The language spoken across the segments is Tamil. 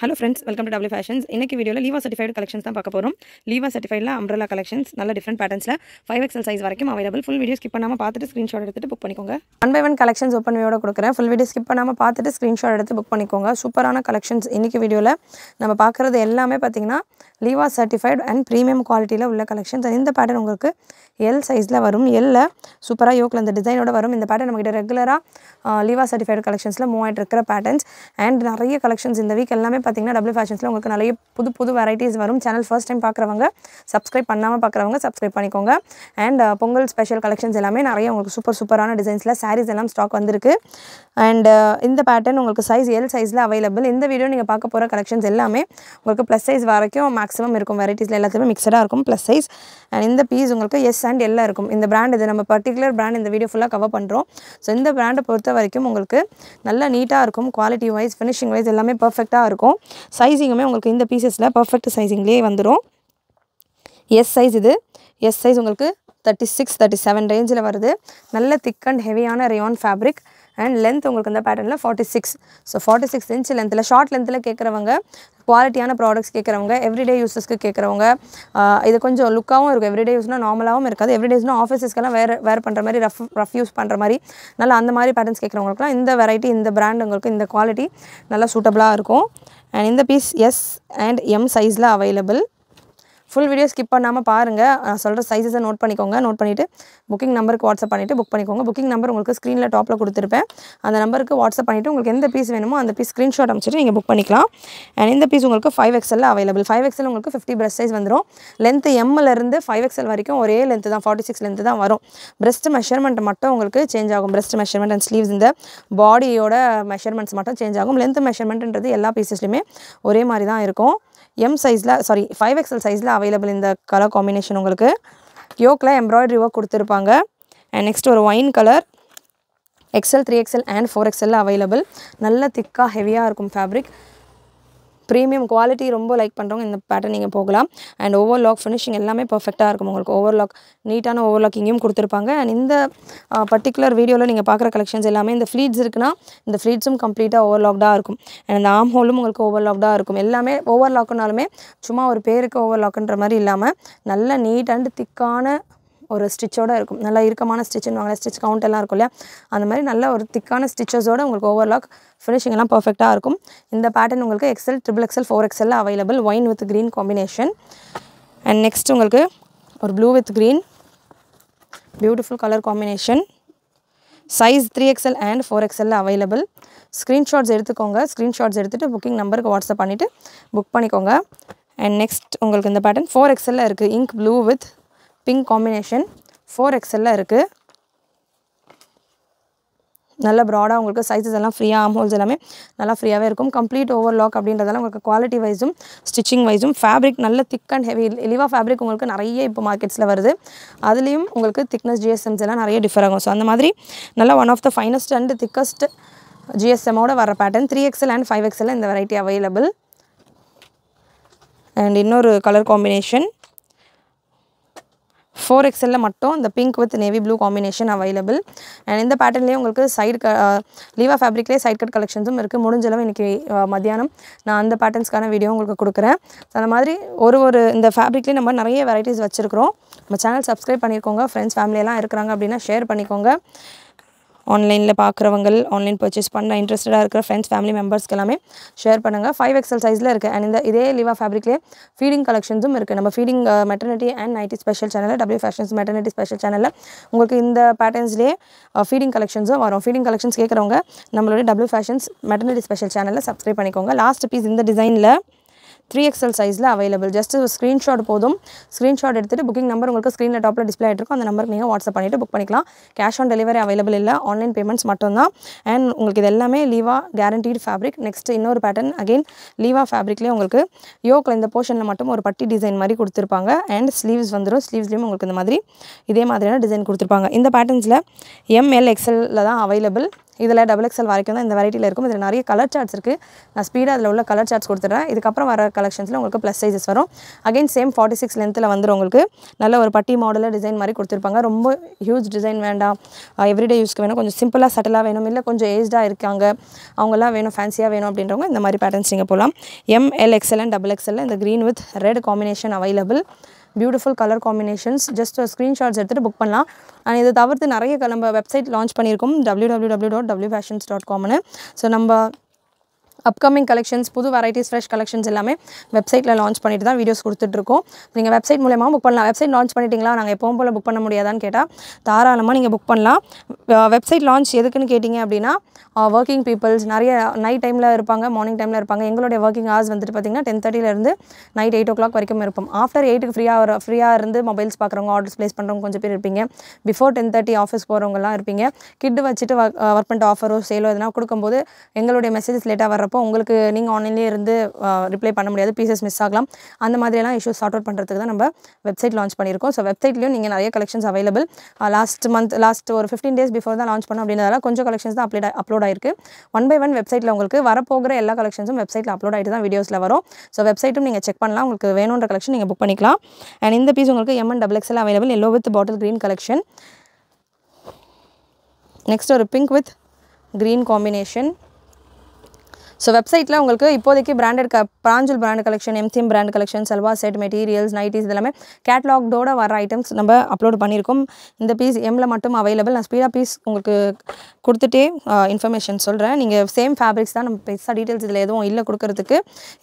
hello friends welcome to double fashions இன்னைக்கு வீடியோவில் லீவா சர்டிஃபைடு கலெக்ஷன்ஸ் தான் பார்க்க போகிறோம் லீவா சர்டிஃபைடில் அம்ரலா கலெக்ஷன்ஸ் நல்ல டிஃப்ரெண்ட் பேட்டர்ஸில் ஃபைவ் எக்ஸல் சைஸ் வரைக்கும் அவைலபிள் ஃபுல் வீடியோ ஸ்கிப் பண்ணாமல் பார்த்துட்டு ஸ்க்ரீன்ஷாட் எடுத்து புக் பண்ணிக்கோங்க one by one collections open வியோட கொடுக்குறேன் ஃபுல் வீடியோ ஸ்கிப் பண்ணாமல் பார்த்துட்டு ஸ்க்ரீன்ஷாட் எடுத்து புக் பண்ணிக்கோங்க சூப்பரான கலெக்ஷன்ஸ் இன்றைக்கி வீடியோவில் நம்ம பார்க்குறது எல்லாமே பார்த்திங்கன்னா லீவா சர்டிஃபைடு அண்ட் ப்ரீமியம் குவாலிட்டியில் உள்ள கலெக்ஷன்ஸ் இந்த பேட்டர்ன் உங்களுக்கு எல் சைஸில் வரும் எல்ல சூப்பராக யோக்கில் இந்த டிசைனோட வரும் இந்த பேட்டர்ன் நம்மகிட்ட ரெகுலராக லீவா சர்டிஃபைடு கலெக்ஷன்ஸில் மூவ் ஆகிட்டு இருக்கிற பேட்டர்ன்ஸ் அண்ட் நிறைய கலெக்ஷன்ஸ் இந்த வீக் எல்லாமே பார்த்திங்கன்னா டபுள் ஃபேஷன்ஸில் உங்களுக்கு நிறைய புது புது வெரைட்டிஸ் வரும் சேனல் ஃபர்ஸ்ட் டைம் பார்க்குறவங்க சப்ஸ்கிரைப் பண்ணாமல் பார்க்குறவங்க சப்ஸ்கிரைப் பண்ணிக்கோங்க அண்ட் பொங்கல் ஸ்பெஷல் கலெக்ஷன்ஸ் எல்லாமே நிறைய உங்களுக்கு சூப்பர் சூப்பரான டிசைன்ஸில் சாரீஸ் எல்லாம் ஸ்டாக் வந்திருக்கு அண்ட் இந்த பேட்டர்ன் உங்களுக்கு சைஸ் எல் சைஸில் அவைலபிள் இந்த வீடியோ நீங்கள் பார்க்க போகிற கலெக்ஷன்ஸ் எல்லாமே உங்களுக்கு ப்ளஸ் சைஸ் வரைக்கும் மேக்ஸிமம் இருக்கும் வெரைட்டிஸில் எல்லாத்தையுமே மிக்சடாக இருக்கும் ப்ளஸ் சைஸ் அண்ட் இந்த பீஸ் உங்களுக்கு எஸ் அண்ட் எல்லாம் இருக்கும் இந்த பிராண்ட் இது நம்ம பர்டிகுலர் பிராண்ட் இந்த வீடியோ ஃபுல்லாக கவர் பண்ணுறோம் ஸோ இந்த பிராண்டை பொறுத்த வரைக்கும் உங்களுக்கு நல்லா நீட்டாக இருக்கும் குவாலிட்டி வைஸ் ஃபினிஷிங் வைஸ் எல்லாமே பர்ஃபெக்டாக இருக்கும் சைஸிங்குமே உங்களுக்கு இந்த பீசஸில் பர்ஃபெக்ட் சைஸிங்லேயே வந்துடும் எஸ் சைஸ் இது எஸ் சைஸ் உங்களுக்கு தேர்ட்டி சிக்ஸ் தேர்ட்டி செவன் ரேஞ்சில் வருது நல்ல திக் அண்ட் ஹெவியான ரியான் ஃபேப்ரிக் அண்ட் லென்த் உங்களுக்கு இந்த பேட்டர்னில் forty six so forty six inch லென்த்தில் ஷார்ட் லென்த்தில் கேட்குறவங்க குவாலிட்டியான ப்ராடக்ட்ஸ் கேட்குறவங்க எவ்ரிடே யூஸஸ்க்கு கேட்குறவங்க இது கொஞ்சம் லுக்காகவும் இருக்கும் எவ்ரிடே யூஸ்னால் நார்மலாகவும் இருக்காது எவ்ரிடேஸ்னால் ஆஃபீஸஸ்க்கெல்லாம் வேறு வேறு பண்ணுற மாதிரி ரஃப் ரஃப் யூஸ் பண்ணுற மாதிரி நல்லா அந்த மாதிரி பேட்டர்ஸ் கேட்குறவங்களுக்குலாம் இந்த வெரைட்டி இந்த பிராண்ட் உங்களுக்கு இந்த குவாலிட்டி நல்லா சூட்டபுளாக இருக்கும் அண்ட் இந்த பீஸ் எஸ் அண்ட் எம் சைஸில் அவைலபிள் ஃபுல் வீடியோ ஸ்கிப் பண்ணாமல் பாருங்கள் நான் சொல்கிற சைஸஸை நோட் பண்ணிக்கோங்க நோட் பண்ணிவிட்டு புக்கிங் நம்பருக்கு வாட்ஸ்அப் பண்ணிவிட்டு புக் பண்ணிக்கோங்க புக்கிங் நம்பர் உங்களுக்கு ஸ்க்ரீனில் டாப்பில் கொடுத்துருப்பேன் அந்த நம்பருக்கு வாட்ஸ்அப் பண்ணிவிட்டு உங்களுக்கு எந்த பீஸ் வேணுமோ அந்த பீஸ் ஸ்க்ரீன்ஷாட் அமைச்சிட்டு நீங்கள் புக் பண்ணிக்கலாம் அண்ட் இந்த பீஸ் உங்களுக்கு five XL available five XL உங்களுக்கு ஃபிஃப்டி பிரஸ்ட் சைஸ் வந்துடும் லென்த்து எம்மிலேருந்து ஃபைவ் எக்ஸல் வரைக்கும் ஒரே லென்த்து தான் ஃபார்ட்டி சிக்ஸ் லென்த்து தான் வரும் பிரஸ்ட் மெஷர்மெண்ட் மட்டும் உங்களுக்கு சேஞ்ச் ஆகும் பிரஸ்ட் மெஷர்மெண்ட் அண்ட் ஸ்லீவ்ஸ் இந்த பாடியோட மெஷர்மெண்ட்ஸ் மட்டும் சேஞ்ச் ஆகும் லென்த் மெஷர்மெண்ட்ன்றது எல்லா பீசஸ்லையுமே ஒரே மாதிரி தான் இருக்கும் எம் சைஸில் சாரி ஃபைவ் எக்ஸல் சைஸில் அவைலபிள் இந்த கலர் காம்பினேஷன் உங்களுக்கு யோக்கில் எம்ப்ராய்டரி ஒர்க் கொடுத்துருப்பாங்க அண்ட் நெக்ஸ்ட் ஒரு wine colour XL three XL and four எக்ஸலில் அவைலபிள் நல்ல திக்காக ஹெவியாக இருக்கும் ஃபேப்ரிக் ப்ரீமியம் குவாலிட்டி ரொம்ப லைக் பண்ணுறவங்க இந்த பேட்டர்ன் நீங்கள் போகலாம் அண்ட் ஓவர் லாக் ஃபினிஷிங் எல்லாமே பர்ஃபெக்டாக இருக்கும் உங்களுக்கு ஓவர் லாக் நீட்டான ஓவர் லாக் இங்கேயும் கொடுத்துருப்பாங்க அண்ட் இந்த பர்டிகுலர் வீடியோவில் நீங்கள் பார்க்குற கலெக்ஷன்ஸ் எல்லாமே இந்த ஃப்ளீட்ஸ் இருக்குன்னா இந்த ஃப்ளீட்ஸும் கம்ப்ளீட்டாக ஓவர் லாக்டாக இருக்கும் அண்ட் அந்த ஆம் ஹோலும் உங்களுக்கு ஓவர் லாக்டாக இருக்கும் எல்லாமே ஓவர் லாக்குனாலுமே சும்மா ஒரு பேருக்கு ஓவர் லாக்குன்ற மாதிரி இல்லாமல் நல்ல நீட் அண்ட் திக்கான ஒரு ஸ்டிச்சோடு இருக்கும் நல்லா இறுக்கமான ஸ்டிச்சுன்னு வாங்க ஸ்டிச் கவுண்ட் எல்லாம் இருக்கும் இல்லையா அந்த மாதிரி நல்ல ஒரு திக்கான ஸ்டிச்சஸோடு உங்களுக்கு ஓவர்லாக் ஃபினிஷிங் எல்லாம் பர்ஃபெக்டாக இருக்கும் இந்த பேட்டர்ன் உங்களுக்கு XL triple XL four XL available wine with green combination and next உங்களுக்கு ஒரு blue with green beautiful colour combination size three XL and four XL available screenshots எடுத்துக்கோங்க ஸ்க்ரீன்ஷாட்ஸ் எடுத்துகிட்டு புக்கிங் நம்பருக்கு வாட்ஸ்அப் பண்ணிவிட்டு புக் பண்ணிக்கோங்க அண்ட் நெக்ஸ்ட் உங்களுக்கு இந்த பேட்டர்ன் ஃபோர் எக்ஸ்எல்ல இருக்குது ink blue with pink combination four எக்ஸலில் இருக்குது நல்ல ப்ராடாக உங்களுக்கு சைஸஸ் எல்லாம் ஃப்ரீயாக ஆம் ஹோல்ஸ் எல்லாமே நல்லா ஃப்ரீயாகவே இருக்கும் கம்ப்ளீட் ஓவர் லாக் அப்படின்றதெல்லாம் உங்களுக்கு குவாலிட்டி வைஸும் ஸ்டிச்சிங் வைஸும் ஃபேப்ரிக் நல்ல thick and heavy Liva fabric உங்களுக்கு நிறைய இப்போ மார்க்கெட்ஸில் வருது அதுலேயும் உங்களுக்கு திக்னஸ் ஜிஎஸ்எம்ஸ் எல்லாம் நிறைய டிஃபர் ஆகும் ஸோ அந்த மாதிரி நல்லா one of the finest and thickest ஜிஎஸ்எம்மோட வர pattern three XL and five XL இந்த வெரைட்டி அவைலபிள் அண்ட் இன்னொரு கலர் காம்பினேஷன் ஃபோர் எக்ஸலில் மட்டும் இந்த pink with navy blue combination available and இந்த பேட்டர்ன்லேயே உங்களுக்கு சைடு க லீவா ஃபேப்ரிக்லேயே சைட் கட் கலெக்ஷன்ஸும் இருக்குது முடிஞ்சளவு இன்றைக்கி மத்தியானம் நான் அந்த பேட்டர்ன்ஸ்க்கான வீடியோ உங்களுக்கு கொடுக்குறேன் அந்த மாதிரி ஒரு ஒரு இந்த ஃபேப்ரிக்லேயே நம்ம நிறைய வெரைட்டிஸ் வச்சுருக்கிறோம் நம்ம சேனல் சப்ஸ்கிரைப் பண்ணியிருக்கோங்க ஃப்ரெண்ட்ஸ் ஃபேமிலியெல்லாம் இருக்கிறாங்க அப்படின்னா ஷேர் பண்ணிக்கோங்க ஆன்லைனில் பார்க்குறவங்கள் ஆன்லைன் பர்ச்சேஸ் பண்ண இன்ட்ரெஸ்டடாக இருக்கிற ஃப்ரெண்ட்ஸ் ஃபேமிலி மெம்பர்ஸ்க்கு எல்லாமே ஷேர் பண்ணுங்கள் ஃபைவ் எக்ஸல் சைஸில் இருக்குது அண்ட் இந்த இதே லிவா ஃபேப்ரிக்லேயே ஃபீடிங் கலெக்ஷன்ஸும் இருக்குது நம்ம feeding maternity and nighty special சேனலில் டபிள்யூ ஃபேஷன்ஸ் மெட்டர்னிட்டி ஸ்பெஷல் சேனலில் உங்களுக்கு இந்த பேட்டர்ன்ஸ்லேயே ஃபீடிங் கலெக்ஷன்ஸும் வரும் ஃபீடிங் கலெக்ஷன்ஸ் கேட்குறவங்க நம்மளுடைய டபுள்யூ ஃபேஷன்ஸ் மெட்டர்னிட்டி ஸ்பெஷல் சேனலில் சப்ஸ்கிரைப் பண்ணிக்கோங்க லாஸ்ட் பீஸ் இந்த டிசைனில் த்ரீ எக்ஸல் சைஸில் அவைலபிள் ஜஸ்ட் ஸ்க்ரீன்ஷாட் போதும் ஸ்க்ரீன்ஷாட் எடுத்துகிட்டு புக்கிங் நம்பர் உங்களுக்கு ஸ்க்ரீனில் டாப்பில் டிஸ்பிளே ஆகிட்டு அந்த நம்பருக்கு நீங்கள் வாட்ஸ்அப் பண்ணிவிட்டு புக் பண்ணிக்கலாம் கேஷ் ஆன் டெலிவரி அவைலபிள் இல்லை ஆன்லைன் பேமெண்ட்ஸ் மட்டும்தான் அண்ட் உங்களுக்கு இது எல்லாமே லீவா கேரண்டீடு ஃபேப்ரிக் நெக்ஸ்ட் இன்னொரு பேட்டர்ன் அகெயின் லீவா ஃபேப்ரிக்லேயே உங்களுக்கு யோக்கில் இந்த போர்ஷனில் மட்டும் ஒரு பட்டி டிசைன் மாதிரி கொடுத்துருப்பாங்க அண்ட் ஸ்லீவ்ஸ் வந்துடும் ஸ்லீவ்ஸ்லேயும் உங்களுக்கு இந்த மாதிரி இதே மாதிரியான டிசைன் கொடுத்துருப்பாங்க இந்த பேட்டர்ன்ஸில் எம்எல் எக்ஸலில் தான் அவைலபிள் இதில் டபுள் எக்ஸல் வரைக்கும் தான் இந்த வெரைட்டியில் இருக்கும் இதில் நிறைய கலர் சார்ட்ஸ் இருக்குது நான் ஸ்பீடாக அதில் உள்ள கலர் சார்ட்ஸ் கொடுத்துட்றேன் இதுக்கப்புறம் வர கலெக்ஷன்ஸில் உங்களுக்கு ப்ளஸ் சைஸஸ் வரும் அகைன் சேம் ஃபார்ட்டி சிக்ஸ் லென்த்தில் வந்துடும் உங்களுக்கு நல்ல ஒரு பட்டி மாடலில் டிசைன் மாதிரி கொடுத்துருப்பாங்க ரொம்ப ஹியூஜ் டிசைன் வேண்டாம் எவ்ரிடே யூஸ்க்கு வேணும் கொஞ்சம் சிம்பிளாக சட்டலாக வேணும் இல்லை கொஞ்சம் ஏஜ்டாக இருக்காங்க அவங்களாம் வேணும் ஃபேன்சியாக வேணும் அப்படின்றவங்க இந்த மாதிரி பேட்டர்ன்ஸ் நீங்கள் போகலாம் M L XL and double XL இந்த green with red combination available beautiful colour combinations just screenshots எடுத்துகிட்டு புக் பண்ணலாம் அண்ட் இதை தவிர்த்து நிறைய நம்ம வெப்சைட் லான்ச் பண்ணியிருக்கோம் W W W dot W fashions dot காம்னு ஸோ நம்ம அப்கமிங் கலெக்ஷன்ஸ் புது வெரைட்டிஸ் ஃப்ரெஷ் கலெக்ஷன்ஸ் எல்லாமே வெப்சைட்டில் லான்ச் பண்ணிட்டு தான் வீடியோஸ் கொடுத்துட்ருக்கோம் நீங்கள் வெப்சைட் மூலமாக புக் பண்ணலாம் வெப்சைட் லான்ச் பண்ணிட்டீங்களா நாங்கள் எப்போவும் போல் புக் பண்ண முடியாதான்னு கேட்டால் தாராளமாக நீங்கள் புக் பண்ணலாம் வெப்சைட் லான்ச் எதுக்குன்னு கேட்டிங்க அப்படின்னா ஒர்க்கிங் பீப்புள்ஸ் நிறைய நைட் டைமில் இருப்பாங்க மார்னிங் டைமில் இருப்பாங்க எங்களுடைய ஒர்க்கிங் ஹவர்ஸ் வந்துட்டு பார்த்திங்கன்னா டென் தேர்ட்டிலேருந்து நைட் எயிட் ஓ கிளாக் வரைக்கும் இருப்போம் ஆஃப்டர் எயிட்டுக்கு ஃப்ரீயாக ஃப்ரீயாக இருந்து மொபைல்ஸ் பார்க்குறவங்க ஆர்டர்ஸ் ப்ளேஸ் பண்ணுறவங்க கொஞ்சம் பேர் இருப்பீங்க பிஃபோர் டென் தேர்ட்டி ஆஃபீஸ் போகிறவங்கலாம் இருப்பீங்க கிட்டு வச்சுட்டு ஒர்க் பண்ணிட்டு ஆஃபரோ சேலோ எதுனா கொடுக்கும்போது எங்களுடைய மெசேஜஸ் லேட்டாக வரப்போ அப்போ உங்களுக்கு நீங்கள் ஆன்லைன்லேயே இருந்து ரிப்ளை பண்ண முடியாது பீசஸ் மிஸ் ஆகலாம் அந்த மாதிரியெல்லாம் இஷ்யூஸ் சார்ட் அவுட் பண்ணுறதுக்கு தான் நம்ம வெப்சைட் லான்ச் பண்ணியிருக்கோம் ஸோ வெப்சைட்லேயும் நீங்கள் நிறைய collections available last month last ஒரு ஃபிஃப்டீன் டேஸ் பிஃபோர் தான் லான்ச் பண்ணோம் அப்படின்றதால கொஞ்சம் கலெக்ஷன்ஸ் தான் அப்ளோட் அப்லோட் ஆயிருக்கு ஒன் பை ஒன் வெப்சைட்டில் உங்களுக்கு வரப்போகிற எல்லா கலெக்ஷன்ஸும் வெப்சைட்டில் அப்லோட் ஆகிட்டு தான் வீடியோஸில் வரும் ஸோ வெப்சைட்டும் நீங்கள் செக் பண்ணலாம் உங்களுக்கு வேணுன்ற கலெக்ஷன் நீங்கள் புக் பண்ணிக்கலாம் அண்ட் இந்த பீஸ் உங்களுக்கு M and double XL available yellow with bottle green collection next ஒரு pink with green combination so வெப்சைட்டில் உங்களுக்கு இப்போதைக்கு பிராண்டட் க பிராஞ்சல் brand collection MCM brand collection salwar set materials nighties இதெல்லாமே கேட்லாக்டோட வர ஐட்டம்ஸ் நம்ம அப்லோட் பண்ணியிருக்கோம் இந்த பீஸ் எம்மில் மட்டும் அவைலபிள் நான் ஸ்பீடாக பீஸ் உங்களுக்கு கொடுத்துட்டே இன்ஃபர்மேஷன் சொல்கிறேன் நீங்கள் சேம் ஃபேப்ரிக்ஸ் தான் நம்ம பெருசாக டீட்டெயில்ஸ் இதில் எதுவும் இல்லை கொடுக்கறதுக்கு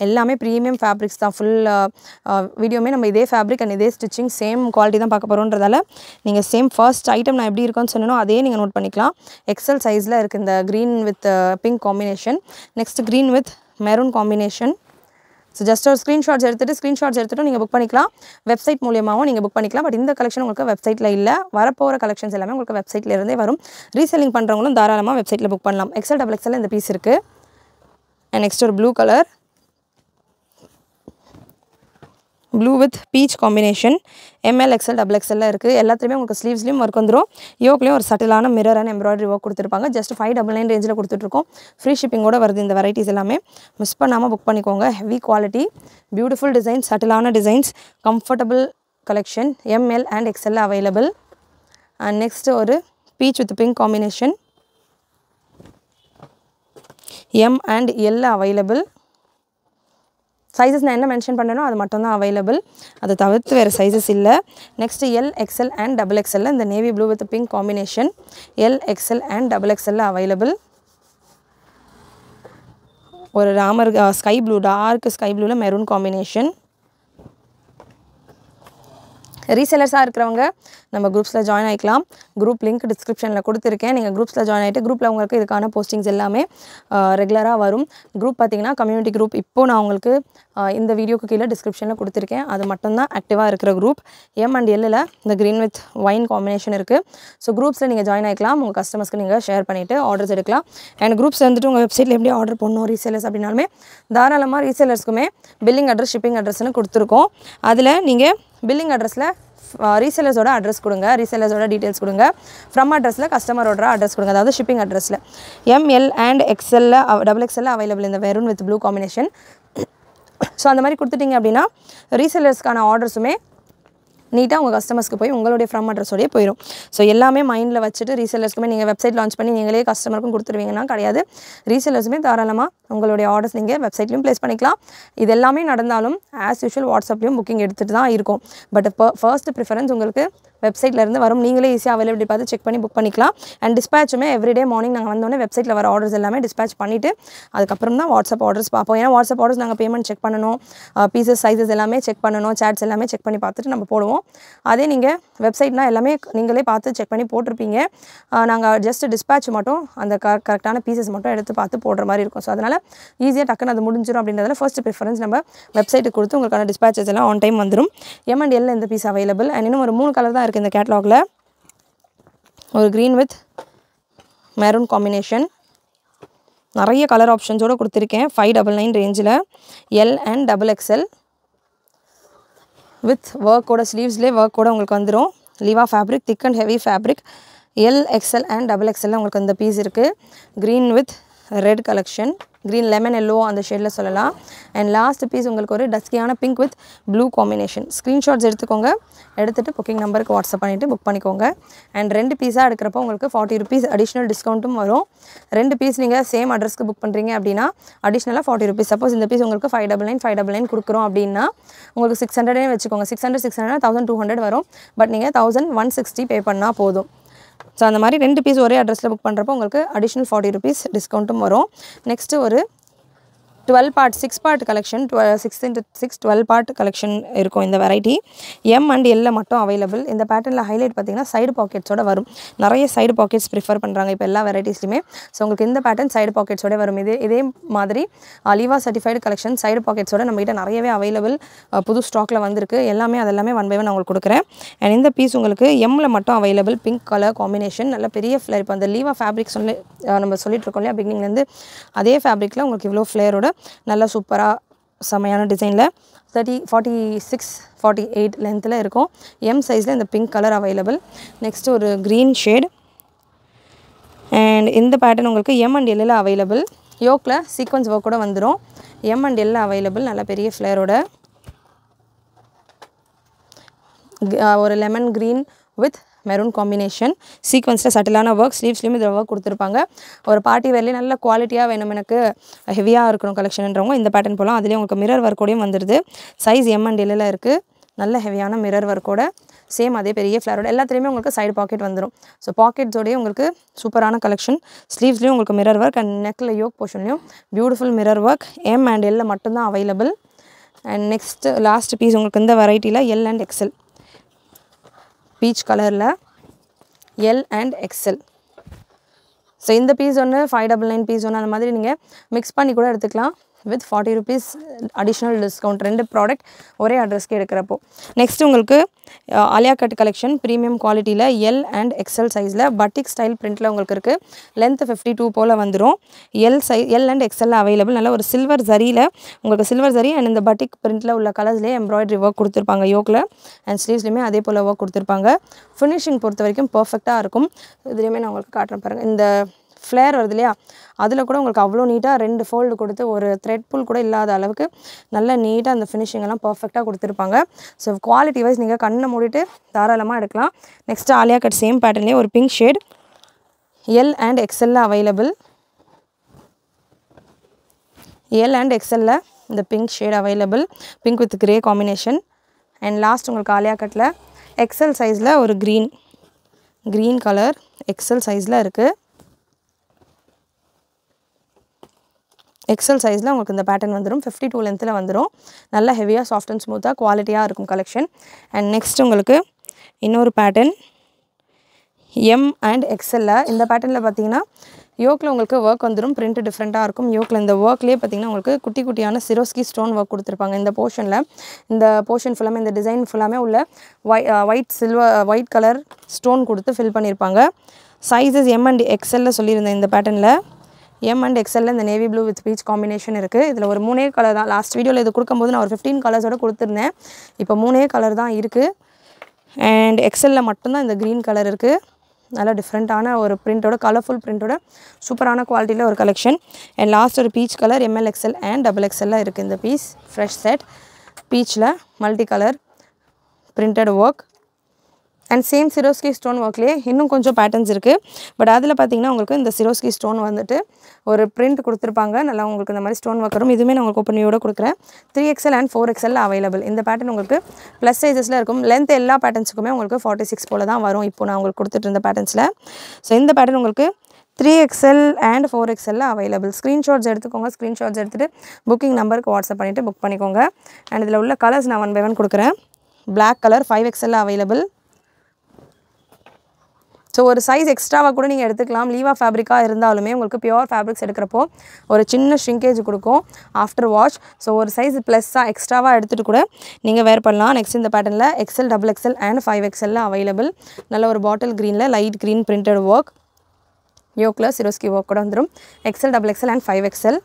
எல்லாமே ப்ரீமியம் ஃபேப்ரிக்ஸ் தான் ஃபுல் வீடியோமே நம்ம இதே ஃபேப்ரிக் அண்ட் இதே ஸ்டிச்சிங் சேம் குவாலிட்டி தான் பார்க்க போகிறோன்றதால நீங்கள் சேம் ஃபர்ஸ்ட் ஐட்டம் நான் எப்படி இருக்கும்னு சொன்னோம் அதே நீங்கள் நோட் பண்ணிக்கலாம் எக்ஸல் சைஸில் இருக்குது இந்த green with pink combination next it's green with maroon combination so just ஒரு ஸ்க்ரீன்ஷாட்ஸ் எடுத்துகிட்டு ஸ்க்ரீன்ஷாட்ஸ் எடுத்துகிட்டு நீங்கள் புக் பண்ணிக்கலாம் வெப்சைட் மூலியமாகவும் நீங்கள் புக் பண்ணிக்கலாம் பட் இந்த கலெக்ஷன் உங்களுக்கு வெப்சைட்டில் இல்லை வரப்போகிற கலெக்ஷன்ஸ் எல்லாமே உங்களுக்கு வெப்சைட்டில் இருந்தே வரும் ரீசெல்லிங் பண்ணுறவங்களும் தாராளமாக வெப்சைட்டில் புக் பண்ணலாம் எக்ஸல் டபுள் எக்ஸல் இந்த பீஸ் இருக்குது அண்ட் நெக்ஸ்ட் ஒரு blue colour blue with peach combination M L XL double எக்ஸலில் இருக்குது எல்லாத்துலேயுமே உங்களுக்கு ஸ்லீவ்ஸ்லையும் ஒர்க் வந்துடும் யோக்லேயும் ஒரு சட்டிலான மிரர் அண்ட் எம்ப்ராய்டரி ஒர்க் கொடுத்துருப்பாங்க ஜஸ்ட் ஃபைவ் டபுள் நைன் ரேஞ்சில் கொடுத்துட்ருக்கோம் ஃப்ரீ ஷிப்பிங்கோடு வருது இந்த வெரைட்டிஸ் எல்லாமே மிஸ் பண்ணாமல் புக் பண்ணிக்கோங்க ஹெவி குவாலிட்டி பியூட்டிஃபுல் டிசைன்ஸ் சட்டிலான designs comfortable collection M L and XL available and next ஒரு peach with pink combination M and L available sizes நான் என்ன மென்ஷன் பண்ணனோ அது மட்டும் தான் அவைலபிள் அதை தவிர்த்து வேறு சைஸஸ் இல்லை next L XL and double எக்ஸ்எல்ல இந்த navy blue with pink combination L XL and double எக்ஸ்எல்ல அவைலபிள் ஒரு ராமர் ஸ்கை ப்ளூ டார்க் ஸ்கை ப்ளூவில் மெரூன் காம்பினேஷன் ரீசெல்லர்ஸாக இருக்கிறவங்க நம்ம குரூப்ஸில் ஜாயின் ஆகிக்கலாம் குரூப் லிங்க் டிஸ்கிரிப்ஷனில் கொடுத்துருக்கேன் நீங்கள் குரூப்ஸில் ஜாயின் ஆகிட்டு குரூப்பில் உங்களுக்கு இதுக்கான போஸ்டிங்ஸ் எல்லாமே ரெகுலராக வரும் குரூப் பார்த்திங்கன்னா கம்யூனிட்டி குரூப் இப்போது நான் உங்களுக்கு இந்த வீடியோக்கு கீழே டிஸ்கிரிப்ஷனில் கொடுத்துருக்கேன் அது மட்டும்தான் ஆக்டிவாக இருக்கிற குரூப் எம் அண்ட் எல்லில் இந்த க்ரீன் வித் ஒயின் காம்பினேஷன் இருக்குது ஸோ குரூப்ஸில் நீங்கள் ஜாயின் ஆகிக்கலாம் உங்கள் கஸ்டமர்ஸ்க்கு நீங்கள் ஷேர் பண்ணிவிட்டு ஆர்டர்ஸ் எடுக்கலாம் அண்ட் குரூப்ஸ் வந்துட்டு உங்கள் வெப்சைட்டில் எப்படி ஆர்டர் பண்ணணும் ரீசேலர்ஸ் அப்படின்னாலுமே தாராளமாக ரீசேலர்ஸ்க்குமே பில்லிங் அட்ரஸ் ஷிப்பிங் அட்ரஸ்ன்னு கொடுத்துருக்கோம் அதில் நீங்கள் பில்லிங் அட்ரஸில் ரீசேலர்ஸோட uh, அட்ரஸ் கொடுங்க ரீசேலர்ஸோட டீட்டெயில்ஸ் கொடுங்க ஃப்ரம் அட்ரஸில் கஸ்டமரோட அட்ரஸ் கொடுங்க அதாவது ஷிப்பிங் அட்ரஸில் எம்எல் அண்ட் எக்ஸ்எல்ல டபுள் எக்ஸ்எல்ல அவைலபிள் இந்த maroon with blue combination so அந்த மாதிரி கொடுத்துட்டிங்க அப்படின்னா ரீசேலர்ஸ்க்கான ஆர்டர்ஸுமே நீட்டாக உங்கள் கஸ்டமர்ஸ்க்கு போய் உங்களுடைய ஃப்ரம் அட்ரஸோடய போயிடும் ஸோ எல்லாமே மைண்டில் வச்சுட்டு ரீசேலர்ஸ்க்குமே நீங்கள் வெப்சைட் லான்ச் பண்ணி நீங்களே கஸ்டமருக்கும் கொடுத்துருவீங்கன்னா கிடையாது ரீசேலர்ஸுமே தாராளமாக உங்களுடைய ஆர்டர்ஸ் நீங்கள் வெப்சைட்லையும் ப்ளேஸ் பண்ணிக்கலாம் இது எல்லாமே நடந்தாலும் ஆஸ் யூஷுவல் வாட்ஸ்அப்லேயும் புக்கிங் எடுத்துகிட்டு தான் இருக்கும் பட் ஃபர்ஸ்ட் ப்ரிஃபரன்ஸ் உங்களுக்கு வெப்சைட்லேருந்து வரும் நீங்களே ஈஸியாக அவைலபிலிட்டி பார்த்து செக் பண்ணி புக் பண்ணிக்கலாம் அண்ட் டிஸ்பேச்சுமே எவ்ரிடே மார்னிங் நாங்கள் வந்தோடனே வெப்சைட்டில் வர ஆர்டர்ஸ் எல்லாமே டிஸ்பேச் பண்ணிவிட்டு அதுக்கப்புறம் தான் வாட்ஸ்அப் ஆர்டர்ஸ் பார்ப்போம் ஏன்னா வாட்ஸ்அப் ஆர்டர்ஸ் நாங்கள் பேமெண்ட் செக் பண்ணணும் பீசஸ் சைஸஸ் எல்லாமே செக் பண்ணணும் சேட்ஸ் எல்லாமே செக் பண்ணி பார்த்துட்டு நம்ம போடுவோம் அதே நீங்கள் வெப்சைட்னால் எல்லாமே நீங்களே பார்த்து செக் பண்ணி போட்டிருப்பீங்க நாங்கள் ஜஸ்ட் டிஸ்பேச் மட்டும் அந்த க கரெக்டான பீசஸ் மட்டும் எடுத்து பார்த்து போடுற மாதிரி இருக்கும் ஸோ அதனால் ஈஸியாக டக்குன்னு அது முடிஞ்சிடும் அப்படின்றதால ஃபர்ஸ்ட் ப்ரிஃபரன்ஸ் நம்ம வெப்சைட்டுக்கு கொடுத்து உங்களுக்கான டிஸ்பேச்சஸ் எல்லாம் ஆன் டைம் வந்துடும் எம் அண்ட் எல்ல இந்த பீஸ் அவைலபிள் அண்ட் இன்னும் ஒரு மூணு கலர் தான் இருக்குது இந்த கேட்லாகில் ஒரு க்ரீன் வித் மெரூன் காம்பினேஷன் நிறைய கலர் ஆப்ஷன்ஸோடு கொடுத்துருக்கேன் ஃபைவ் டபுள் நைன் ரேஞ்சில் L and double XL with ஒர்க்கோட ஸ்லீவ்ஸ்லேயே ஒர்க் கூட உங்களுக்கு வந்துடும் Liva fabric thick and heavy fabric L XL and double எக்ஸ்எல்லாம் உங்களுக்கு இந்த பீஸ் இருக்குது green with red collection green lemon yellow அந்த ஷேடில் சொல்லலாம் அண்ட் லாஸ்ட் பீஸ் உங்களுக்கு ஒரு டஸ்கியான pink with blue combination screenshots எடுத்துக்கோங்க எடுத்துகிட்டு புக்கிங் நம்பருக்கு வாட்ஸ்அப் பண்ணிவிட்டு புக் பண்ணிக்கோங்க அண்ட் ரெண்டு பீஸாக எடுக்கிறப்போ உங்களுக்கு ஃபார்ட்டி ருபீஸ் அடிஷ்னல் டிஸ்கவுண்ட்டும் வரும் ரெண்டு பீஸ் நீங்கள் சேம் அட்ரஸ்க்கு புக் பண்ணுறீங்க அப்படின்னா அடிஷ்னலாக ஃபார்ட்டி ருபீஸ் சப்போஸ் இந்த பீஸ் உங்களுக்கு five double nine five double nine கொடுக்குறோம் அப்படின்னா உங்களுக்கு சிக்ஸ் ஹண்ட்ரடே வச்சுக்கோங்க six hundred six hundred thousand two hundred வரும் பட் நீங்கள் தௌசண்ட் ஒன் சிக்ஸ்டி பே பண்ணால் போதும் ஸோ அந்த மாதிரி ரெண்டு பீஸ் ஒரே அட்ரஸில் புக் பண்ணுறப்போ உங்களுக்கு அடிஷ்னல் ஃபார்ட்டி ருபீஸ் டிஸ்கவுண்ட்டும் வரும் நெக்ஸ்ட்டு ஒரு twelve part six part collection twelve six into six twelve part collection இருக்கும் இந்த வெரைட்டி எம் அண்ட் எல்ல மட்டும் அவைலபிள் இந்த பேட்டர்னில் ஹைலைட் பார்த்திங்கன்னா சைடு பாக்கெட்ஸோட வரும் நிறைய சைடு பாக்கெட்ஸ் ப்ரிஃபர் பண்ணுறாங்க இப்போ எல்லா வெரைட்டிஸ்லையுமே ஸோ உங்களுக்கு இந்த பேட்டர்ன் சைடு பாக்கெட்ஸோட வரும் இதே இதே மாதிரி அலிவா சர்டிஃபைடு கலெக்ஷன் சைடு பாக்கெட்ஸோட நம்மகிட்ட நிறையவே அவைலபிள் புது ஸ்டாக்கில் வந்திருக்கு எல்லாமே அதெல்லாமே ஒன் பை ஒன் உங்களுக்கு கொடுக்குறேன் அண்ட் இந்த பீஸ் உங்களுக்கு எம்மில் மட்டும் அவைலபிள் பிங்க் கலர் காம்பினேஷன் நல்ல பெரிய ஃப்ளேர் இப்போ அந்த லீவா ஃபேப்ரிக் சொல்லி நம்ம சொல்லிட்டு இருக்கோம் இல்லையா பிகினிங்லேருந்து அதே ஃபேப்ரிக்கில் உங்களுக்கு இவ்வளோ ஃப்ளேரோட நல்லா சூப்பராக செமையான டிசைனில் thirty forty six forty eight லென்த்தில் இருக்கும் எம் சைஸில் இந்த பிங்க் கலர் அவைலபிள் நெக்ஸ்ட் ஒரு க்ரீன் ஷேட் அண்ட் இந்த பேட்டர்ன் உங்களுக்கு எம் அண்ட் எல்லில் அவைலபிள் யோக்கில் சீக்வன்ஸ் ஒர்க் கூட வந்துடும் எம் அண்ட் எல்லில் அவைலபிள் நல்ல பெரிய ஃப்ளேரோட ஒரு lemon green with maroon combination சீக்வன்ஸில் சட்டிலான ஒர்க் ஸ்லீவ்ஸ்லேயும் இதில் ஒர்க் கொடுத்துருப்பாங்க ஒரு பார்ட்டி வேர்லேயே நல்ல குவாலிட்டியாக வேணும் எனக்கு ஹெவியாக இருக்கணும் கலெக்ஷன்ன்றவங்க இந்த பேட்டர்ன் போகலாம் அதுலேயே உங்களுக்கு மிரர் ஒர்க்கோடையும் வந்துடுது சைஸ் எம் அண்ட் எல்லில் இருக்குது நல்ல ஹெவியான மிரர் ஒர்க்கோட சேம் அதே பெரிய ஃப்ளவரோட எல்லாத்துலேயுமே உங்களுக்கு சைடு பாக்கெட் வந்துடும் ஸோ பாக்கெட்ஸோடய உங்களுக்கு சூப்பரான கலெக்ஷன் ஸ்லீவ்ஸ்லேயும் உங்களுக்கு மிரர் ஒர்க் அண்ட் நெக்கில் யோக் போர்ஷன்லையும் beautiful mirror work M and எல்லில் மட்டும்தான் available and next last piece உங்களுக்கு இந்த வெரைட்டியில் எல் அண்ட் எக்ஸல் பீச் கலரில் எல் அண்ட் எக்ஸல் ஸோ இந்த பீஸ் ஒன்று ஃபைவ் டபுள் நைன் பீஸ் ஒன்று அந்த மாதிரி நீங்கள் மிக்ஸ் பண்ணி கூட எடுத்துக்கலாம் with forty rupees additional discount ரெண்டு ப்ராடக்ட் ஒரே அட்ரஸ்க்கு எடுக்கிறப்போ நெக்ஸ்ட் உங்களுக்கு அலியா கட் கலெக்ஷன் ப்ரீமியம் குவாலிட்டியில் எல் அண்ட் எக்ஸல் சைஸில் பட்டிக் ஸ்டைல் பிரிண்ட்டில் உங்களுக்கு இருக்குது லென்த் ஃபிஃப்டி டூ போல் வந்துடும் எல் சைஸ் எல் அண்ட் எக்ஸலில் அவைலபிள் நல்ல ஒரு சில்வர் ஜரியில் உங்களுக்கு சில்வர் ஜரி அண்ட் இந்த பட்டிக் பிரிண்ட்டில் உள்ள கலர்ஸ்லேயே எம்ப்ராய்டரி ஒர்க் கொடுத்துருப்பாங்க யோக்கில் அண்ட் ஸ்லீவ்ஸ்லேயுமே அதே போல் ஒர்க் கொடுத்துருப்பாங்க ஃபினிஷிங் பொறுத்த வரைக்கும் பர்ஃபெக்டாக இருக்கும் இதுலேயுமே நான் உங்களுக்கு காட்டுறேன் பாருங்கள் இந்த ஃப்ளேர் வருது இல்லையா அதில் கூட உங்களுக்கு அவ்வளோ நீட்டாக ரெண்டு ஃபோல்டு கொடுத்து ஒரு த்ரெட் புல் கூட இல்லாத அளவுக்கு நல்லா நீட்டாக அந்த ஃபினிஷிங் எல்லாம் பர்ஃபெக்டாக கொடுத்துருப்பாங்க ஸோ குவாலிட்டி வைஸ் நீங்கள் கண்ணை மூடிட்டு தாராளமாக எடுக்கலாம் நெக்ஸ்ட்டு ஆலியா கட் சேம் பேட்டர்லேயே ஒரு பிங்க் ஷேட் எல் அண்ட் எக்ஸல்ல அவைலபிள் எல் அண்ட் எக்ஸல்ல இந்த pink shade available pink with grey combination and last உங்களுக்கு ஆலியா கட்டில் எக்ஸல் சைஸில் ஒரு க்ரீன் க்ரீன் கலர் எக்ஸல் சைஸில் இருக்குது எக்ஸல் சைஸில் உங்களுக்கு இந்த பேட்டர்ன் வந்துடும் ஃபிஃப்டி டூ லென்த்தில் வந்துடும் நல்லா ஹெவியாக சாஃப்ட் அண்ட் ஸ்மூத்தாக குவாலிட்டியாக இருக்கும் கலெக்ஷன் அண்ட் நெக்ஸ்ட் உங்களுக்கு இன்னொரு பேட்டர்ன் எம் அண்ட் எக்ஸலில் இந்த பேட்டர்னில் பார்த்தீங்கன்னா யோக்கில் உங்களுக்கு ஒர்க் வந்துடும் பிரிண்ட் டிஃப்ரெண்ட்டாக இருக்கும் யோக்கில் இந்த ஒர்க்லேயே பார்த்தீங்கன்னா உங்களுக்கு குட்டி குட்டியான சிரோஸ்கி ஸ்டோன் ஒர்க் கொடுத்துருப்பாங்க இந்த போர்ஷனில் இந்த போர்ஷன் ஃபுல்லாமே இந்த டிசைன் ஃபுல்லாமே உள்ள ஒய் white silver white colour stone கொடுத்து ஃபில் பண்ணியிருப்பாங்க சைஸஸ் எம் அண்ட் எக்ஸலில் சொல்லியிருந்தேன் இந்த பேட்டர்னில் எம் அண்ட் எக்ஸல்ல இந்த navy blue with peach combination இருக்குது இதில் ஒரு மூணே கலர் தான் லாஸ்ட் வீடியோவில் இது கொடுக்கும்போது நான் ஒரு ஃபிஃப்டீன் கலர்ஸோடு கொடுத்துருந்தேன் இப்போ மூணே கலர் தான் இருக்குது அண்ட் எக்ஸலில் மட்டும்தான் இந்த க்ரீன் கலர் இருக்குது நல்லா டிஃப்ரெண்ட்டான ஒரு பிரிண்ட்டோட கலர்ஃபுல் பிரிண்ட்டோட சூப்பரான குவாலிட்டியில் ஒரு கலெக்ஷன் அண்ட் லாஸ்ட் ஒரு peach colour M L XL and double எக்ஸ்எல்ல இருக்குது இந்த பீஸ் ஃப்ரெஷ் செட் பீச்சில் multi colour printed work and same Swarovski stone ஒர்க்லேயே இன்னும் கொஞ்சம் பேட்டர்ன்ஸ் இருக்குது பட் அதில் பார்த்தீங்கன்னா உங்களுக்கு இந்த சிரோஸ்கி ஸ்டோன் வந்துட்டு ஒரு பிரிண்ட் கொடுத்துருப்பாங்க நல்லா உங்களுக்கு இந்த மாதிரி ஸ்டோன் ஒர்க்கரும் இதுவுமே நான் உங்களுக்கு ஒப்பனியோட கொடுக்குறேன் three XL and four XL available இந்த பேட்டர்ன் உங்களுக்கு ப்ளஸ் சைஸஸில் இருக்கும் லென்த் எல்லா பேட்டர்ன்ஸுக்குமே உங்களுக்கு ஃபார்ட்டி சிக்ஸ் போல் தான் வரும் இப்போ நான் உங்களுக்கு கொடுத்துட்டு இருந்த பேட்டர்ன்ஸில் ஸோ இந்த பேட்டர்ன் உங்களுக்கு three XL and four XL available screenshots எடுத்துக்கோங்க ஸ்க்ரீன்ஷாட்ஸ் எடுத்துகிட்டு புக்கிங் நம்பருக்கு வாட்ஸ்அப் பண்ணிவிட்டு புக் பண்ணிக்கோங்க அண்ட் இதில் உள்ள கலர்ஸ் நான் ஒன் பை ஒன் கொடுக்குறேன் black colour five XL available so ஒரு சைஸ் எக்ஸ்ட்ராவாக கூட நீங்கள் எடுத்துக்கலாம் லீவா ஃபேப்ரிக்காக இருந்தாலுமே உங்களுக்கு பியோர் ஃபேப்ரிக்ஸ் எடுக்கிறப்போ ஒரு சின்ன ஷ்ரிங்கேஜ் கொடுக்கும் ஆஃப்டர் வாஷ் ஸோ ஒரு சைஸ் ப்ளஸ்ஸாக எக்ஸ்ட்ராவாக எடுத்துகிட்டு கூட நீங்கள் வேர் பண்ணலாம் நெக்ஸ்ட் இந்த பேட்டர்னில் XL double XL and five எக்ஸலில் அவைலபிள் நல்ல ஒரு பாட்டில் க்ரீனில் லைட் க்ரீன் பிரிண்டட் ஒர்க் யோக்கில் சிரோஸ்கி ஒர்க் கூட வந்துடும் XL double XL and five XL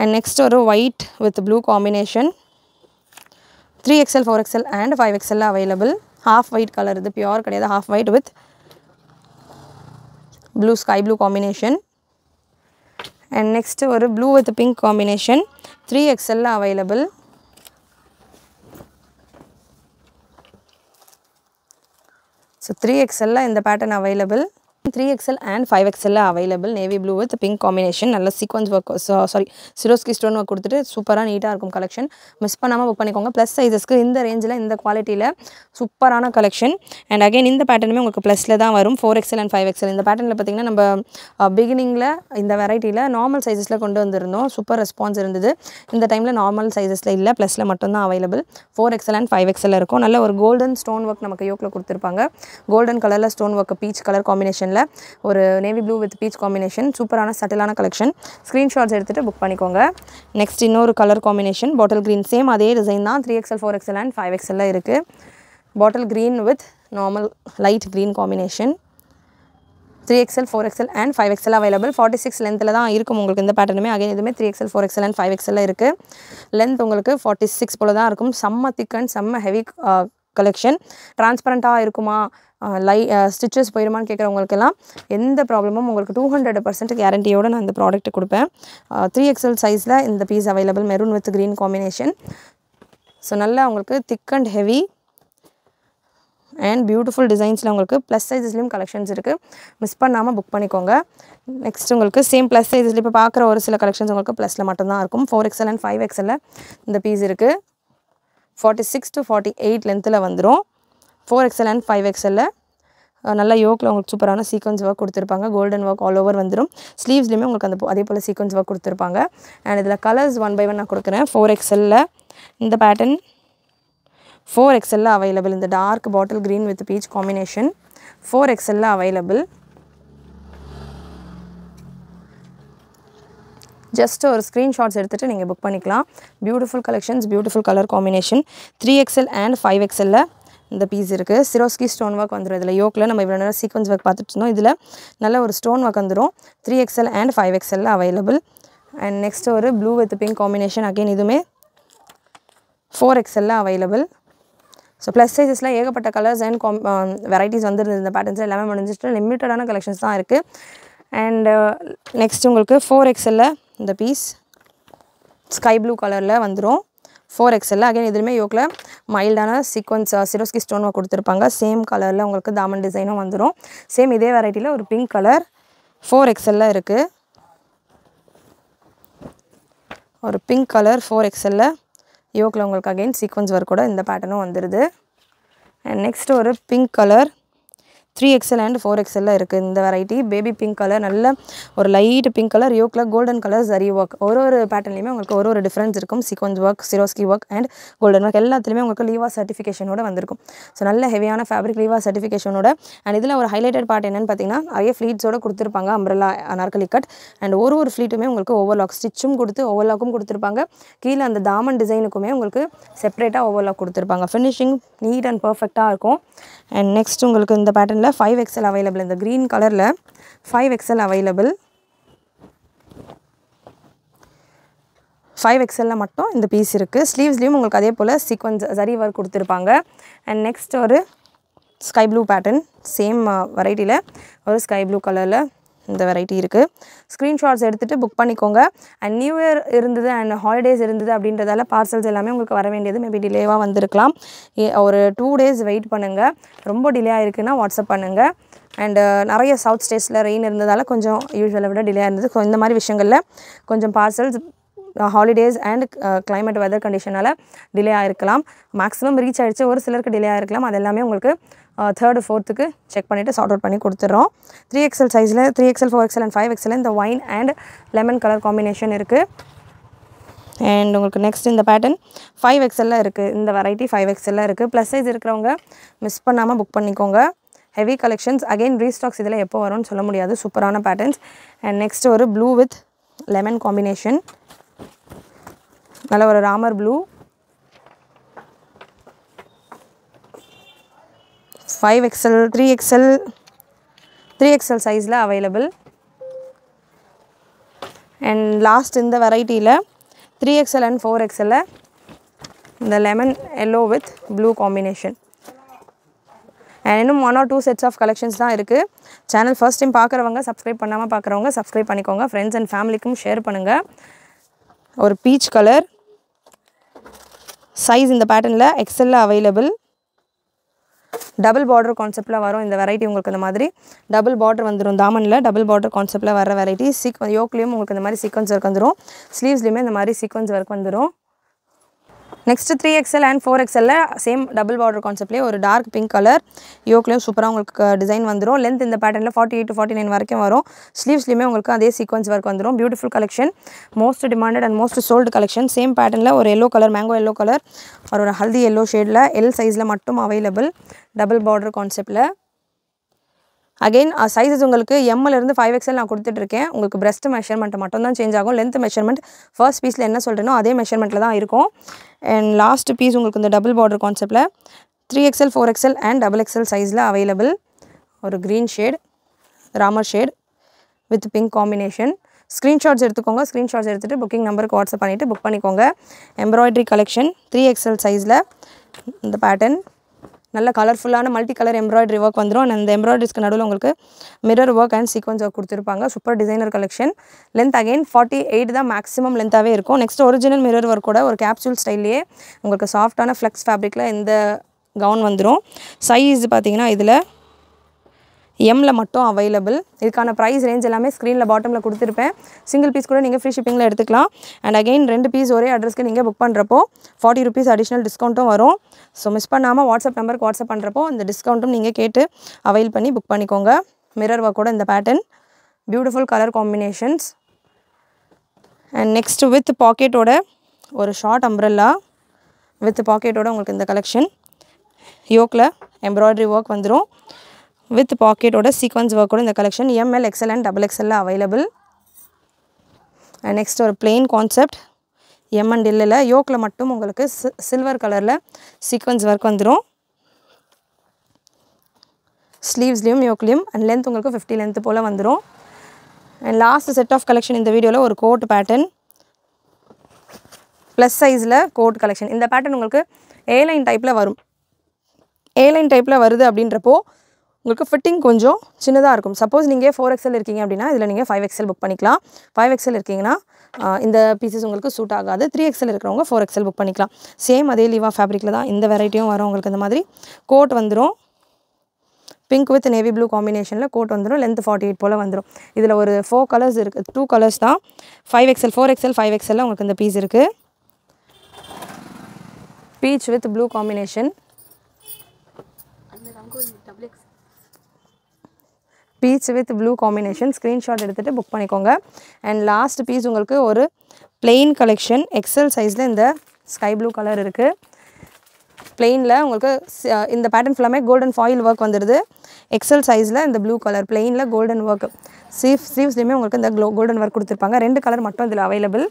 and next ஒரு white with blue combination three XL four XL and five XL available half white colour இது பியோர் கிடையாது half white with blue sky blue combination and next ஒரு blue with pink combination three எக்ஸலில் அவைலபிள் ஸோ த்ரீ எக்ஸலில் இந்த pattern available three XL and five எக்ஸ்எல்ல available navy blue with pink combination நல்ல sequins work sorry Swarovski stone work கொடுத்துட்டு சூப்பராக நீட்டாக இருக்கும் கலெக்ஷன் மிஸ் பண்ணாமல் புக் பண்ணிக்கோங்க ப்ளஸ் சைஸஸ்க்கு இந்த ரேஞ்சில் இந்த குவாலிட்டியில் சூப்பரான கலெக்ஷன் அண்ட் அகைன் இந்த பேட்டர்னுமே உங்களுக்கு ப்ளஸில் தான் வரும் four XL and five XL இந்த பேட்டர்னில் பார்த்திங்கன்னா நம்ம பிகினிங்கில் uh, இந்த வெரைட்டியில் நார்மல் சைஸஸில் கொண்டு வந்திருந்தோம் சூப்பர் ரெஸ்பான்ஸ் இருந்தது இந்த டைமில் நார்மல் சைஸஸில் இல்லை ப்ளஸில் மட்டும்தான் available four XL and five XL இருக்கும் நல்ல ஒரு கோல்டன் ஸ்டோன் ஒர்க் நமக்கு யோக்கில் கொடுத்துருப்பாங்க கோல்டன் கலரில் ஸ்டோன் ஒர்க் பீச் கலர் காம்பினேஷனில் ஒரு navy blue with peach combination சூப்பரான சட்டிலான கலெக்ஷன் ஸ்க்ரீன்ஷாட்ஸ் எடுத்துகிட்டு புக் பண்ணிக்கோங்க நெக்ஸ்ட் இன்னொரு colour combination bottle green same அதே டிசைன் தான் three XL four XL and five எக்ஸ்எல்ல இருக்குது bottle green with normal light green combination three XL four XL and five XL available forty six லென்த்தில் தான் இருக்கும் உங்களுக்கு இந்த பேட்டர்னுமே அகைன் எதுவுமே three XL four XL and five XL இருக்குது லென்த் உங்களுக்கு ஃபார்ட்டி சிக்ஸ் போல் தான் இருக்கும் செம்ம திக் அண்ட் செம்ம ஹெவி கலெக்ஷன் டிரான்ஸ்பரண்ட்டாக இருக்குமா லை ஸ்டிச்சஸ் போயிருமான்னு கேட்குறவங்களுக்கெல்லாம் எந்த ப்ராப்ளமும் உங்களுக்கு டூ ஹண்ட்ரட் பர்சன்ட் கேரண்டியோடு நான் இந்த ப்ராடக்ட் கொடுப்பேன் த்ரீ எக்ஸல் சைஸில் இந்த piece available maroon with green combination so நல்லா உங்களுக்கு thick and heavy and beautiful டிசைன்ஸில் உங்களுக்கு ப்ளஸ் சைஸஸ்லேயும் கலெக்ஷன்ஸ் இருக்குது மிஸ் பண்ணாமல் புக் பண்ணிக்கோங்க நெக்ஸ்ட் உங்களுக்கு சேம் ப்ளஸ் சைஸில் இப்போ பார்க்குற ஒரு சில கலெக்ஷன்ஸ் உங்களுக்கு ப்ளஸில் மட்டும்தான் இருக்கும் ஃபோர் எக்ஸல் அண்ட் ஃபைவ் எக்ஸலில் இந்த பீஸ் இருக்குது forty six to forty eight லென்த்தில் வந்துடும் ஃபோர் எக்ஸல் அண்ட் ஃபைவ் எக்ஸலில் நல்லா யோக்கில் உங்களுக்கு சூப்பரான சீக்வன்ஸ் ஒர்க் கொடுத்துருப்பாங்க கோல்டன் ஒர்க் ஆல் ஓவர் வந்துடும் ஸ்லீவ்ஸ்லேயுமே உங்களுக்கு அந்த அதே போல் சீக்வன்ஸ் ஒர்க் கொடுத்துருப்பாங்க அண்ட் இதில் கலர்ஸ் ஒன் பை ஒன் நான் கொடுக்குறேன் ஃபோர் எக்ஸலில் இந்த பேட்டர்ன் ஃபோர் எக்ஸலில் அவைலபிள் இந்த dark bottle green with peach combination four எக்ஸலில் அவைலபிள் ஜஸ்ட் ஒரு ஸ்க்ரீன்ஷாட்ஸ் எடுத்துகிட்டு நீங்கள் புக் பண்ணிக்கலாம் beautiful collections beautiful colour combination three XL and five எக்ஸ்எல்லில் இந்த பீஸ் இருக்குது சிரோஸ்கி ஸ்டோன் ஒர்க் வந்துடும் இதில் யோக்கில் நம்ம இவ்வளோ நேரம் சீக்வன்ஸ் ஒர்க் பார்த்துட்டு இருந்தோம் இதில் நல்ல ஒரு ஸ்டோன் ஒர்க் வந்துடும் த்ரீ எக்ஸ்எல் அண்ட் ஃபைவ் எக்ஸ்எல்லில் அவைலபிள் அண்ட் நெக்ஸ்ட் ஒரு blue with pink combination again இதுவுமே ஃபோர் எக்ஸ்எல்லில் அவைலபிள் ஸோ ப்ளஸ் சைஸஸில் ஏகப்பட்ட கலர்ஸ் அண்ட் காம் வெரைட்டிஸ் வந்துருந்தது இந்த பேட்டர்ன்ஸ் எல்லாமே முடிஞ்சிட்டு லிமிட்டடான கலெக்ஷன்ஸ் தான் இருக்குது அண்டு நெக்ஸ்ட் uh, உங்களுக்கு ஃபோர் எக்ஸ்எல்லில் இந்த பீஸ் ஸ்கை ப்ளூ கலரில் வந்துடும் ஃபோர் எக்ஸலில் அகைன் எதுவுமே யோக்கில் மைல்டான சீக்வன்ஸ் சிரோஸ்கி ஸ்டோன் கொடுத்துருப்பாங்க சேம் கலரில் உங்களுக்கு தாமன் டிசைனும் வந்துடும் சேம் இதே வெரைட்டியில் ஒரு பிங்க் கலர் ஃபோர் எக்ஸலில் இருக்குது ஒரு பிங்க் கலர் ஃபோர் எக்ஸலில் யோக்கில் உங்களுக்கு அகைன் சீக்வன்ஸ் கூட இந்த பேட்டர்னும் வந்துடுது அண்ட் நெக்ஸ்ட் ஒரு pink colour three XL and four எக்ஸலில் இருக்குது இந்த வெரைட்டி பேபி பிங்க் கலர் நல்ல ஒரு light pink colour colour golden colour zari work ஒரு ஒரு பேட்டர்லையுமே உங்களுக்கு ஒரு ஒரு டிஃப்ரென்ஸ் இருக்கும் sequins work Swarovski work and golden work எல்லாத்துலேயுமே உங்களுக்கு லீவா சர்டிஃபிகேஷனோட வந்திருக்கும் ஸோ நல்ல ஹெவியான ஃபேப்ரிக் லீவா சர்டிஃபிகேஷனோட அண்ட் இதில் ஒரு ஹைலைட்டட் பார்ட் என்னென்னு பார்த்தீங்கன்னா நிறைய ஃப்ளீட்ஸோட கொடுத்துருப்பாங்க அம்ரலா அனார்கலி கட் அண்ட் ஒரு ஒரு ஃப்ளீட்டுமே உங்களுக்கு ஓவர்லாக் ஸ்டிச்சும் கொடுத்து ஓவர்லாக்கும் கொடுத்துருப்பாங்க கீழே அந்த தாமன் டிசைனுக்குமே உங்களுக்கு செப்பரேட்டாக ஓவர்லாக் கொடுத்துருப்பாங்க ஃபினிஷிங் நீட் அண்ட் பர்ஃபெக்டாக இருக்கும் அண்ட் நெக்ஸ்ட் உங்களுக்கு இந்த பேட்டர்னில் ஃபைவ் எக்ஸல் அவைலபிள் இந்த க்ரீன் கலரில் ஃபைவ் எக்ஸல் அவைலபிள் ஃபைவ் எக்ஸலில் மட்டும் இந்த பீஸ் இருக்குது ஸ்லீவ்ஸ்லேயும் உங்களுக்கு அதே போல் சீக்வன்ஸ் சரி ஒர்க் கொடுத்துருப்பாங்க அண்ட் நெக்ஸ்ட் ஒரு ஸ்கை ப்ளூ பேட்டர்ன் சேம் வெரைட்டியில் ஒரு ஸ்கை ப்ளூ கலரில் இந்த வெரைட்டி இருக்குது ஸ்க்ரீன்ஷாட்ஸ் எடுத்துகிட்டு புக் பண்ணிக்கோங்க அண்ட் நியூ இயர் இருந்தது அண்ட் ஹாலிடேஸ் இருந்தது அப்படின்றதால பார்சல்ஸ் எல்லாமே உங்களுக்கு வர வேண்டியது மேபி டிலேவாக வந்திருக்கலாம் ஒரு டூ டேஸ் வெயிட் பண்ணுங்கள் ரொம்ப டிலே ஆகிருக்குன்னா வாட்ஸ்அப் பண்ணுங்கள் அண்டு நிறைய சவுத் ஸ்டேட்ஸில் ரெயின் இருந்ததால் கொஞ்சம் யூஸ்வலை விட டிலே இருந்தது இந்த மாதிரி விஷயங்களில் கொஞ்சம் parcels holidays and climate weather கண்டிஷனால் டிலே ஆகிருக்கலாம் மேக்ஸிமம் ரீச் ஆகிடுச்சு ஒரு சிலருக்கு டிலே ஆகிருக்கலாம் அதெல்லாமே உங்களுக்கு தேர்டு ஃபோர்த்துக்கு செக் பண்ணிவிட்டு சார்ட் அவுட் பண்ணி கொடுத்துட்றோம் த்ரீ எக்ஸல் சைஸில் three XL four XL and five XL இந்த wine and lemon colour combination இருக்குது அண்ட் உங்களுக்கு நெக்ஸ்ட் இந்த பேட்டர்ன் ஃபைவ் எக்ஸலில் இருக்குது இந்த வெரைட்டி ஃபைவ் எக்ஸலில் இருக்குது ப்ளஸ் சைஸ் இருக்கிறவங்க மிஸ் பண்ணாமல் புக் பண்ணிக்கோங்க ஹெவி கலெக்ஷன்ஸ் அகெயின் ரீஸ்டாக்ஸ் இதில் எப்போ வரும்னு சொல்ல முடியாது சூப்பரான பேட்டர்ன்ஸ் அண்ட் நெக்ஸ்ட் ஒரு ப்ளூ வித் லெமன் காம்பினேஷன் நல்ல ஒரு Ramar blue five XL three XL three XL சைஸில் அவைலபிள் அண்ட் லாஸ்ட் இந்த வெரைட்டியில் த்ரீ எக்ஸல் அண்ட் ஃபோர் எக்ஸலில் இந்த lemon yellow with blue combination and இன்னும் one or two sets of collections தான் இருக்குது சேனல் ஃபஸ்ட் டைம் பார்க்குறவங்க சப்ஸ்கிரைப் பண்ணாமல் பார்க்குறவங்க சப்ஸ்கிரைப் பண்ணிக்கோங்க ஃப்ரெண்ட்ஸ் அண்ட் ஃபேமிலிக்கும் ஷேர் பண்ணுங்கள் ஒரு பீச் கலர் சைஸ் இந்த பேட்டர்னில் எக்ஸலில் அவைலபிள் டபுள் பார்டர் கான்செப்டில் வரும் இந்த வெரைட்டி உங்களுக்கு இந்த மாதிரி டபுள் பார்டர் வந்துடும் தாமனில் டபுள் பார்டர் கான்செப்டில் வர வெரைட்டி சீக் யோக்லேயும் உங்களுக்கு இந்த மாதிரி சீக்வன்ஸ் ஒர்க் வந்துடும் ஸ்லீவ்ஸ்லேயுமே இந்த மாதிரி சீக்வன்ஸ் ஒர்க் வந்துடும் next three XL and four எக்ஸ்எல்ல சேம் டபுள் பார்டர் கான்செப்ட்லேயே ஒரு டார்க் பிங்க் கலர் யோக்லேயும் சூப்பராக உங்களுக்கு டிசைன் வந்துடும் லென்த் இந்த பேட்டர்னில் forty eight to forty nine வரைக்கும் வரும் ஸ்லீவ்ஸ்லையுமே உங்களுக்கு அதே சீக்வன்ஸ் ஒர்க் வந்துடும் beautiful collection most demanded and most sold collection same பேட்டர்னில் ஒரு yellow colour mango yellow colour ஒரு ஹல்தி எல்லோ ஷேடில் எல் சைஸில் மட்டும் அவைலபிள் டபுள் பார்டர் கான்செப்ட்டில் அகெயின் சைஸஸ் uh, உங்களுக்கு எம்எல்லேருந்து ஃபைவ் எக்ஸ்எல் நான் கொடுத்துட்ருக்கேன் உங்களுக்கு பிரஸ்ட் மெஷர்மெண்ட் மட்டும் தான் சேஞ்ச் ஆகும் லென்த் மெஷர்மெண்ட் ஃபர்ஸ்ட் பீஸில் என்ன சொல்கிறேனோ அதே மெஷர்மெண்ட்டில் தான் இருக்கும் அண்ட் லாஸ்ட் பீஸ் உங்களுக்கு இந்த டபுள் பார்டர் கான்செப்டில் three XL four XL and double XL சைஸில் அவைலபிள் ஒரு green shade Ramar shade with pink combination screenshots எடுத்துக்கோங்க ஸ்க்ரீன்ஷாட்ஸ் எடுத்துகிட்டு புக்கிங் நம்பருக்கு வாட்ஸ்அப் பண்ணிவிட்டு புக் பண்ணிக்கோங்க எம்ப்ராய்டரி கலெக்ஷன் த்ரீ எக்ஸ்எல் சைஸில் இந்த பேட்டர்ன் நல்ல கலர்ஃபுல்லான மல்டி கலர் எம்ப்ராய்டரி ஒர்க் வந்துடும் அந்த எம்ப்ராய்டரிஸ்க்கு நடுவில் உங்களுக்கு mirror work and sequins work கொடுத்துருப்பாங்க super designer collection length again forty eight தான் மேக்ஸிமம் லென்த்தாகவே இருக்கும் நெக்ஸ்ட் ஒரிஜினல் மிரர் ஒர்க் கூட ஒரு கேப்சூல் ஸ்டைல்லையே உங்களுக்கு சாஃப்டான ஃப்ளெக்ஸ் ஃபேப்ரிக்கில் இந்த கவுன் வந்துடும் சைஸ் பார்த்தீங்கன்னா இதில் எம்மில் மட்டும் அவைலபிள் இதுக்கான ப்ரைஸ் ரேஞ்ச் எல்லாமே ஸ்க்ரீனில் பாட்டமில் கொடுத்துருப்பேன் சிங்கிள் பீஸ் கூட நீங்கள் ஃப்ரீ ஷிப்பிங்கில் எடுத்துக்கலாம் அண்ட் அகெயின் ரெண்டு பீஸ் ஒரே அட்ரஸ்க்கு நீங்கள் புக் பண்ணுறப்போ ஃபார்ட்டி ருபீஸ் அடிஷ்னல் டிஸ்கவுண்ட்டும் வரும் ஸோ மிஸ் பண்ணாமல் வாட்ஸ்அப் நம்பருக்கு வாட்ஸ்அப் பண்ணுறப்போ அந்த டிஸ்கவுண்ட்டும் நீங்கள் கேட்டு அவைல் பண்ணி புக் பண்ணிக்கோங்க மிரர் கூட இந்த pattern beautiful colour combinations and next with பாக்கெட்டோட ஒரு ஷார்ட் அம்ப்ரெல்லா வித் பாக்கெட்டோட உங்களுக்கு இந்த கலெக்ஷன் யோக்கில் எம்ப்ராய்டரி ஒர்க் வந்துடும் வித் பாக்கெட்டோட சீக்வன்ஸ் ஒர்க்கோட இந்த collection M L XL and double எக்ஸ்எல்ல அவைலபிள் அண்ட் நெக்ஸ்ட் ஒரு பிளெயின் கான்செப்ட் எம் அண்ட் இல்லில் யோக்கில் மட்டும் உங்களுக்கு சில்வர் கலரில் சீக்வன்ஸ் ஒர்க் வந்துடும் ஸ்லீவ்ஸ்லேயும் யோக்லேயும் அண்ட் லென்த் உங்களுக்கு ஃபிஃப்டி லென்த் போல் வந்துடும் and last set of collection இந்த வீடியோவில் ஒரு கோட் பேட்டர்ன் ப்ளஸ் சைஸில் கோட் கலெக்ஷன் இந்த பேட்டர்ன் உங்களுக்கு ஏலைன் டைப்பில் வரும் ஏலைன் டைப்பில் வருது அப்படின்றப்போ உங்களுக்கு ஃபிட்டிங் கொஞ்சம் சின்னதாக இருக்கும் சப்போஸ் நீங்கள் ஃபோர் எக்ஸல் இருக்கீங்க அப்படின்னா இதில் நீங்கள் ஃபைவ் எக்ஸல் புக் பண்ணிக்கலாம் ஃபைவ் எக்ஸல் இருக்கீங்கன்னா இந்த பீசஸ் உங்களுக்கு சூட் ஆகாது த்ரீ எக்ஸல் இருக்கிறவங்க ஃபோர் எக்ஸல் புக் பண்ணிக்கலாம் சேம் அதே லீவா ஃபேப்ரிக்கில் தான் இந்த வெரைட்டியும் வரும் உங்களுக்கு இந்த மாதிரி கோட் வந்துடும் பிங்க் வித் நேவி ப்ளூ காம்பினேஷனில் கோட் வந்துடும் லென்த் ஃபார்ட்டி எயிட் போல் வந்துடும் இதில் ஒரு ஃபோர் கலர்ஸ் இருக்குது டூ கலர்ஸ் தான் five XL four XL five எக்ஸலில் உங்களுக்கு இந்த பீஸ் இருக்குது peach with blue combination peach with blue combination screenshot எடுத்துகிட்டு புக் பண்ணிக்கோங்க அண்ட் லாஸ்ட் பீஸ் உங்களுக்கு ஒரு பிளெயின் கலெக்ஷன் எக்ஸல் சைஸில் இந்த ஸ்கை ப்ளூ கலர் இருக்குது பிளெயினில் உங்களுக்கு இந்த பேட்டர்ன் ஃபுல்லாமே கோல்டன் ஃபாயில் ஒர்க் வந்துடுது எக்ஸல் சைஸில் இந்த ப்ளூ கலர் பிளெயினில் கோல்டன் ஒர்க் சீஃப் சீவ்ஸ்லேயுமே உங்களுக்கு இந்த க்ளோ கோல்டன் ஒர்க் கொடுத்துருப்பாங்க ரெண்டு கலர் மட்டும் இதில் அவைலபிள்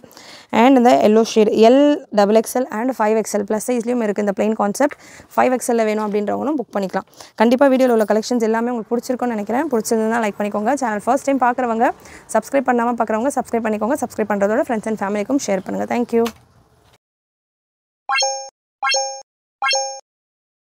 அண்ட் இந்த yellow shade L double XL and five XL plus சைஸ்லேயும் இருக்குது இந்த பிளெயின் கான்செப்ட் ஃபைவ் எக்ஸலில் வேணும் அப்படின்றவங்களும் புக் பண்ணிக்கலாம் கண்டிப்பாக வீடியோவில் உள்ள கலெக்ஷன்ஸ் எல்லாமே உங்களுக்கு பிடிச்சிருக்கோம்னு நினைக்கிறேன் பிடிச்சிருந்தா லைக் பண்ணிக்கோங்க சேனல் ஃபர்ஸ்ட் டைம் பார்க்குறவங்க சப்ஸ்கிரைப் பண்ணாமல் பார்க்குறவங்க சப்ஸ்கிரைப் பண்ணிக்கோங்க சப்ஸ்கிரைப் பண்ணுறதோட ஃப்ரெண்ட்ஸ் அண்ட் ஃபேமிலிக்கும் ஷேர் பண்ணுங்கள் தேங்க்யூ